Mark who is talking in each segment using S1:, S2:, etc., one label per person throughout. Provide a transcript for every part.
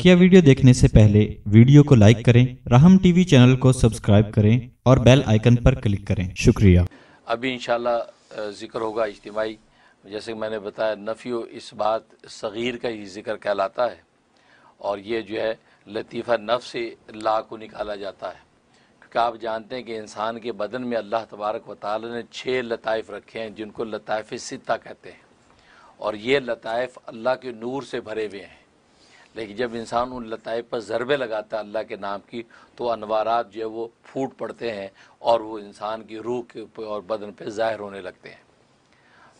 S1: बकिया वीडियो देखने से पहले वीडियो को लाइक करें राहम टीवी चैनल को सब्सक्राइब करें और बेल आइकन पर क्लिक करें शुक्रिया अभी इनशाला जिक्र होगा इज्तिमाई जैसे मैंने बताया नफ़ी इस बात सग़ीर का ही जिक्र कहलाता है और ये जो है लतीफ़ा नफ से ला को निकाला जाता है क्योंकि आप जानते हैं कि इंसान के बदन में अल्लाह तबारक व ने छः लताइफ़ रखे हैं जिनको लताइफ़ सिता कहते हैं और ये लताइफ़ अल्लाह के नूर से भरे हुए हैं लेकिन जब इंसान उन लताए पर ज़रबे लगाता है अल्लाह के नाम की तो अनवारात जो है वो फूट पड़ते हैं और वो इंसान की रूह के ऊपर और बदन पर ज़ाहिर होने लगते हैं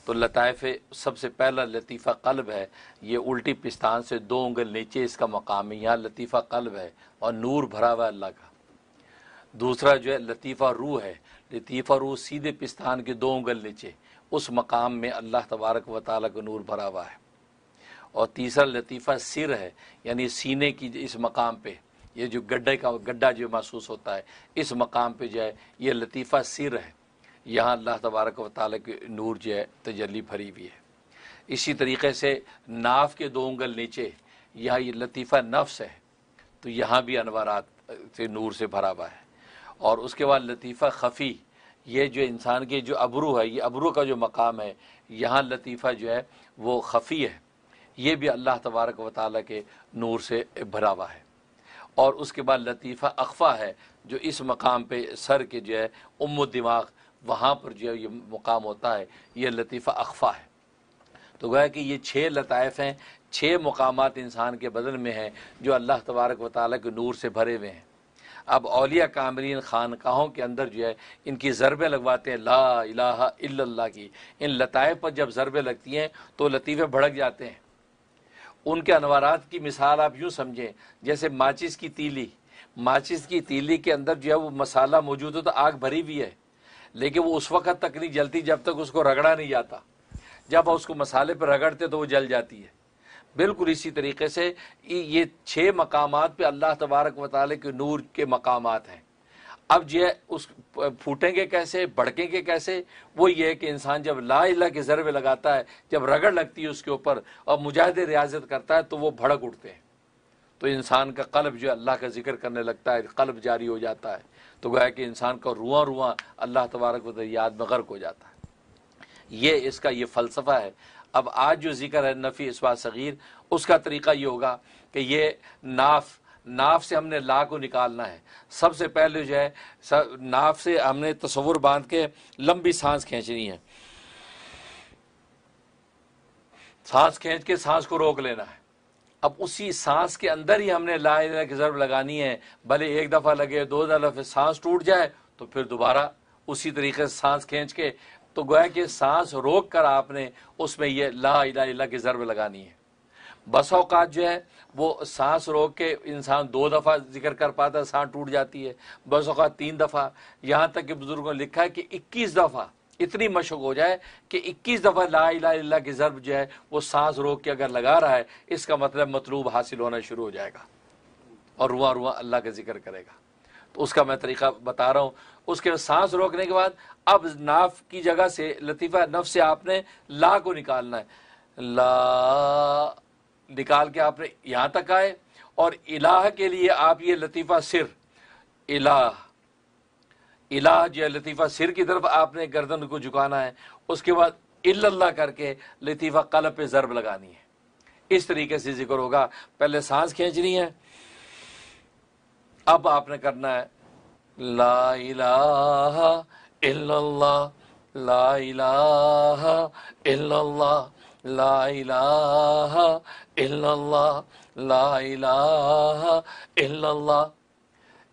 S1: तो लताइफ सबसे पहला लतीफ़ा कल्ब है ये उल्टी पिस्तान से दो उंगल नीचे इसका मकाम है यहाँ लतीफ़ा कल्ब है और नूर भरा हुआ अल्लाह का दूसरा जो है लतीफ़ा रूह है लतीफ़ा रूह सीधे पिस्तान के दो उंगल नीचे उस मकाम में अल्लाह तबारक व ताल का नूर भरा हुआ है और तीसरा लतीफ़ा सिर है यानी सीने की इस मकाम पे ये जो गड्ढे का गड्ढा जो महसूस होता है इस मकाम पे जो है ये लतीफ़ा सिर है यहाँ अल्लाह तबारक व ताल के नूर जो है तजली भरी हुई है इसी तरीके से नाफ के दो उंगल नीचे यहाँ ये लतीफ़ा नफ्स है तो यहाँ भी अनवारात से नूर से भरा हुआ है और उसके बाद लतीफ़ा खफ़ी ये जो इंसान के जो अबरू है ये अबरू का जो मकाम है यहाँ लतीफ़ा जो है वो खफ़ी है ये भी अल्लाह तबारक व ताली के नूर से भरा हुआ है और उसके बाद लतीफ़ा अखफ़ा है जो इस मकाम पर सर के जो है उम्म दिमाग वहाँ पर जो है ये मुकाम होता है ये लतीफ़ा अखफ़ा है तो गोया कि ये छः लताइफ़ हैं छः मकाम इंसान के बदन में हैं जो अल्लाह तबारक व ताली के नूर से भरे हुए हैं अब अलिया कामरीन खानकाहों के अंदर जो है इनकी ज़रबे लगवाते हैं ला इलाहा इल्लल्लाह की इन लताइफ पर जब ज़रबें लगती हैं तो लतीफ़े भड़क जाते हैं उनके अनवर की मिसाल आप यूँ समझें जैसे माचिस की तीली माचिस की तीली के अंदर जो है वो मसाला मौजूद हो तो आग भरी हुई है लेकिन वो उस वक्त तक नहीं जलती जब तक उसको रगड़ा नहीं जाता जब उसको मसाले पर रगड़ते तो वो जल जाती है बिल्कुल इसी तरीके से ये छः मकाम पर अल्लाह तबारक वाले के नूर के मकाम हैं अब ये उस फूटेंगे कैसे भड़केंगे कैसे वो ये है कि इंसान जब ला इला के जरवे लगाता है जब रगड़ लगती है उसके ऊपर और मुजाहद रियाजत करता है तो वो भड़क उठते हैं तो इंसान का कल्ब जो अल्लाह का जिक्र करने लगता है कल्ब जारी हो जाता है तो गोया कि इंसान का रुआ रुआ अल्लाह तबारक व याद में गर्क हो जाता है ये इसका ये फ़लसफ़ा है अब आज जो जिक्र है नफ़ी इसवा सग़ीर उसका तरीका ये होगा कि ये नाफ़ नाफ से हमने ला को निकालना है सबसे पहले जो है सब, नाव से हमने तस्वुर बांध के लंबी सांस खींचनी है सांस खींच के सांस को रोक लेना है अब उसी सांस के अंदर ही हमने ला की ज़रब लगानी है भले एक दफ़ा लगे दो दफ़े सांस टूट जाए तो फिर दोबारा उसी तरीके से सांस खींच के तो गोया कि सांस रोक कर आपने उसमें यह ला इला, इला की ज़रब लगानी है बस अवकात जो है वो सांस रोक के इंसान दो दफ़ा जिक्र कर पाता है सांस टूट जाती है बस अवकात तीन दफ़ा यहाँ तक कि बुजुर्गों ने लिखा है कि इक्कीस दफ़ा इतनी मशक हो जाए कि 21 दफ़ा ला इला की ज़रब जो है वो सांस रोक के अगर लगा रहा है इसका मतलब मतलूब हासिल होना शुरू हो जाएगा और रुआ रुआ अल्लाह का जिक्र करेगा तो उसका मैं तरीका बता रहा हूँ उसके सांस रोकने के बाद अब नाफ की जगह से लतीफ़ा नफ से आपने ला को निकालना है ला निकाल के आपने यहाँ तक आए और इलाह के लिए आप ये लतीफ़ा सिर इलाह इलाह जो लतीफ़ा सिर की तरफ आपने गर्दन को झुकाना है उसके बाद इल्लाह करके लतीफ़ा कलब पे ज़रब लगानी है इस तरीके से जिक्र होगा पहले सांस खींचनी है अब आपने करना है ला इलाहा इल्लल्लाह ला इलाहा इल्लल्लाह ला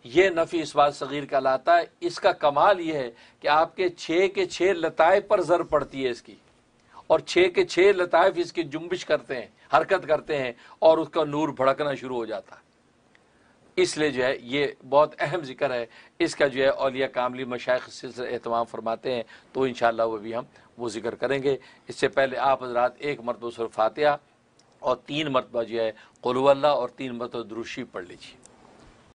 S1: ये नफ़ी इस बात सगीर का लाता है इसका कमाल यह है कि आपके छः के छः लताए पर ज़र पड़ती है इसकी और छः के छः लताइफ इसकी जुम्बिश करते हैं हरकत करते हैं और उसका नूर भड़कना शुरू हो जाता है इसलिए जो है ये बहुत अहम जिक्र है इसका जो है अलिया कामली मशाइ सिलसिला अहतमाम फरमाते हैं तो इन वो भी हम वो जिक्र करेंगे इससे पहले आप हजरात एक मरतबा सुर और तीन मरतबा जो है कलवल्ला और तीन मरतबा दुरुशी पढ़ लीजिए